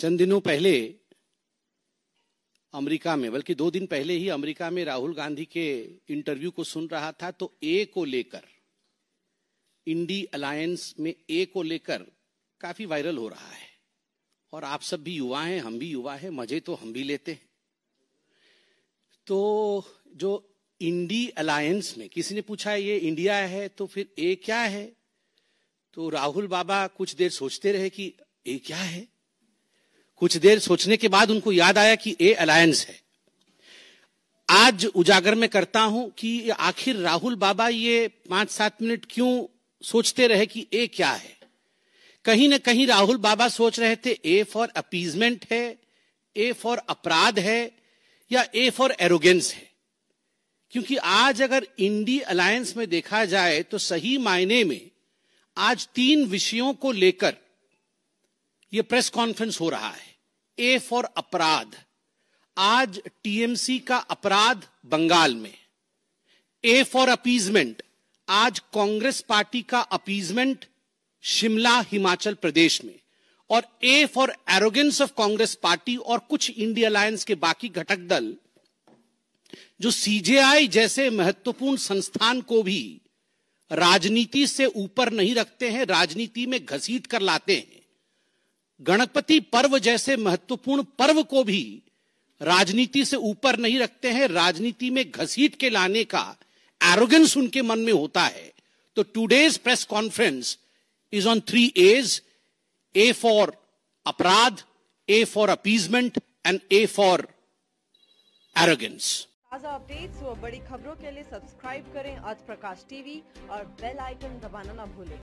चंद दिनों पहले अमेरिका में बल्कि दो दिन पहले ही अमेरिका में राहुल गांधी के इंटरव्यू को सुन रहा था तो ए को लेकर इंडी अलायंस में ए को लेकर काफी वायरल हो रहा है और आप सब भी युवा हैं हम भी युवा हैं मजे तो हम भी लेते हैं तो जो इंडी अलायंस में किसी ने पूछा ये इंडिया है तो फिर ए क्या है तो राहुल बाबा कुछ देर सोचते रहे कि ए क्या है कुछ देर सोचने के बाद उनको याद आया कि ए अलायंस है आज उजागर में करता हूं कि आखिर राहुल बाबा ये पांच सात मिनट क्यों सोचते रहे कि ए क्या है कहीं ना कहीं राहुल बाबा सोच रहे थे ए फॉर अपीजमेंट है ए फॉर अपराध है या ए फॉर एरोगेंस है क्योंकि आज अगर इंडी अलायंस में देखा जाए तो सही मायने में आज तीन विषयों को लेकर यह प्रेस कॉन्फ्रेंस हो रहा है ए फॉर अपराध आज टीएमसी का अपराध बंगाल में ए फॉर अपीजमेंट आज कांग्रेस पार्टी का अपीजमेंट शिमला हिमाचल प्रदेश में और A for arrogance of Congress party और कुछ इंडिया अलायंस के बाकी घटक दल जो सीजेआई जैसे महत्वपूर्ण संस्थान को भी राजनीति से ऊपर नहीं रखते हैं राजनीति में घसीट कर लाते हैं गणपति पर्व जैसे महत्वपूर्ण पर्व को भी राजनीति से ऊपर नहीं रखते हैं राजनीति में घसीट के लाने का एरोगेंस उनके मन में होता है तो today's press conference is on three A's A for अपराध A for appeasement and A for arrogance ताज़ा अपडेट्स और बड़ी खबरों के लिए सब्सक्राइब करें आज प्रकाश टीवी और बेल आइकन दबाना ना भूलें